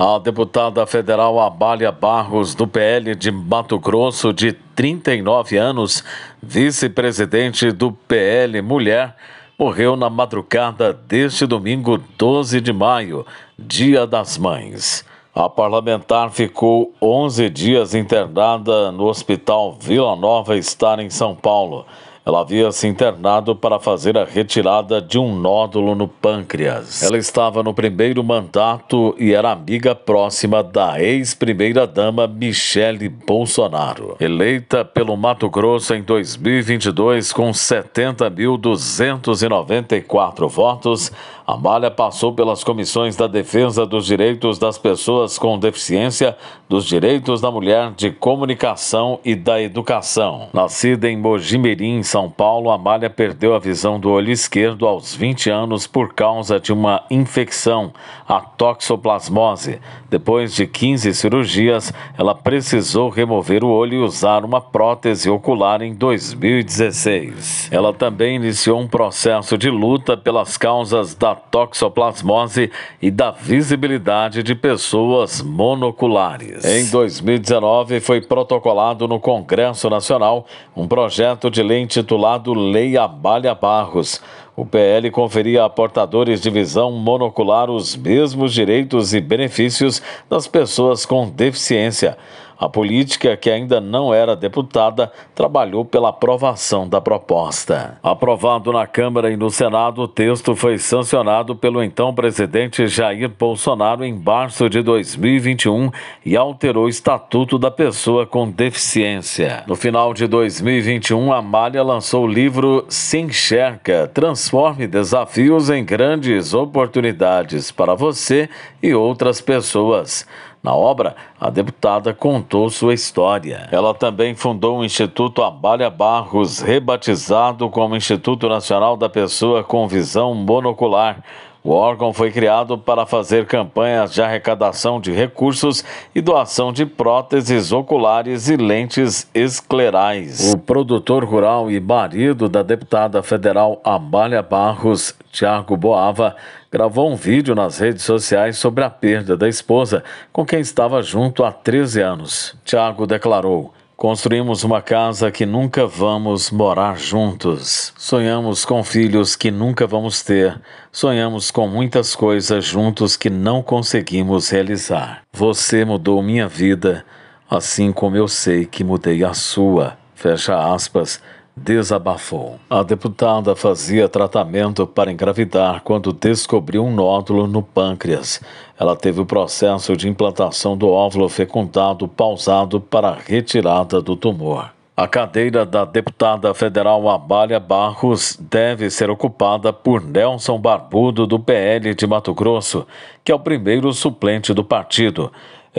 A deputada federal Abália Barros, do PL de Mato Grosso, de 39 anos, vice-presidente do PL Mulher, morreu na madrugada deste domingo 12 de maio, Dia das Mães. A parlamentar ficou 11 dias internada no Hospital Vila Nova Estar, em São Paulo. Ela havia se internado para fazer a retirada de um nódulo no pâncreas. Ela estava no primeiro mandato e era amiga próxima da ex-primeira-dama Michele Bolsonaro. Eleita pelo Mato Grosso em 2022 com 70.294 votos, a malha passou pelas comissões da Defesa dos Direitos das Pessoas com Deficiência, dos Direitos da Mulher, de Comunicação e da Educação. Nascida em Mojimirim, São Paulo, a malha perdeu a visão do olho esquerdo aos 20 anos por causa de uma infecção, a toxoplasmose. Depois de 15 cirurgias, ela precisou remover o olho e usar uma prótese ocular em 2016. Ela também iniciou um processo de luta pelas causas da toxoplasmose e da visibilidade de pessoas monoculares. Em 2019, foi protocolado no Congresso Nacional um projeto de lei intitulado Lei Abalha Barros o PL conferia a portadores de visão monocular os mesmos direitos e benefícios das pessoas com deficiência. A política, que ainda não era deputada, trabalhou pela aprovação da proposta. Aprovado na Câmara e no Senado, o texto foi sancionado pelo então presidente Jair Bolsonaro em março de 2021 e alterou o Estatuto da Pessoa com Deficiência. No final de 2021, a Malha lançou o livro Se Enxerga, Trans transforme desafios em grandes oportunidades para você e outras pessoas. Na obra, a deputada contou sua história. Ela também fundou o Instituto Abalha Barros, rebatizado como Instituto Nacional da Pessoa com Visão Monocular o órgão foi criado para fazer campanhas de arrecadação de recursos e doação de próteses oculares e lentes esclerais. O produtor rural e marido da deputada federal Amália Barros, Tiago Boava, gravou um vídeo nas redes sociais sobre a perda da esposa, com quem estava junto há 13 anos. Tiago declarou. Construímos uma casa que nunca vamos morar juntos. Sonhamos com filhos que nunca vamos ter. Sonhamos com muitas coisas juntos que não conseguimos realizar. Você mudou minha vida, assim como eu sei que mudei a sua. Fecha aspas desabafou. A deputada fazia tratamento para engravidar quando descobriu um nódulo no pâncreas. Ela teve o processo de implantação do óvulo fecundado pausado para a retirada do tumor. A cadeira da deputada federal Amália Barros deve ser ocupada por Nelson Barbudo, do PL de Mato Grosso, que é o primeiro suplente do partido.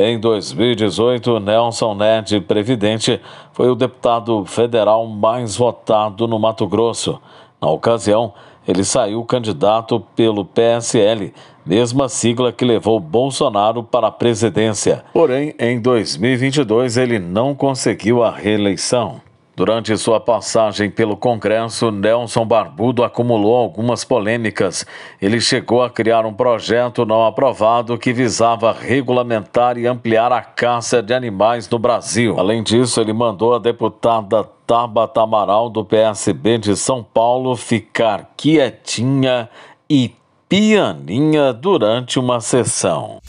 Em 2018, Nelson Ned Previdente foi o deputado federal mais votado no Mato Grosso. Na ocasião, ele saiu candidato pelo PSL, mesma sigla que levou Bolsonaro para a presidência. Porém, em 2022, ele não conseguiu a reeleição. Durante sua passagem pelo Congresso, Nelson Barbudo acumulou algumas polêmicas. Ele chegou a criar um projeto não aprovado que visava regulamentar e ampliar a caça de animais no Brasil. Além disso, ele mandou a deputada Tabata Amaral, do PSB de São Paulo, ficar quietinha e pianinha durante uma sessão.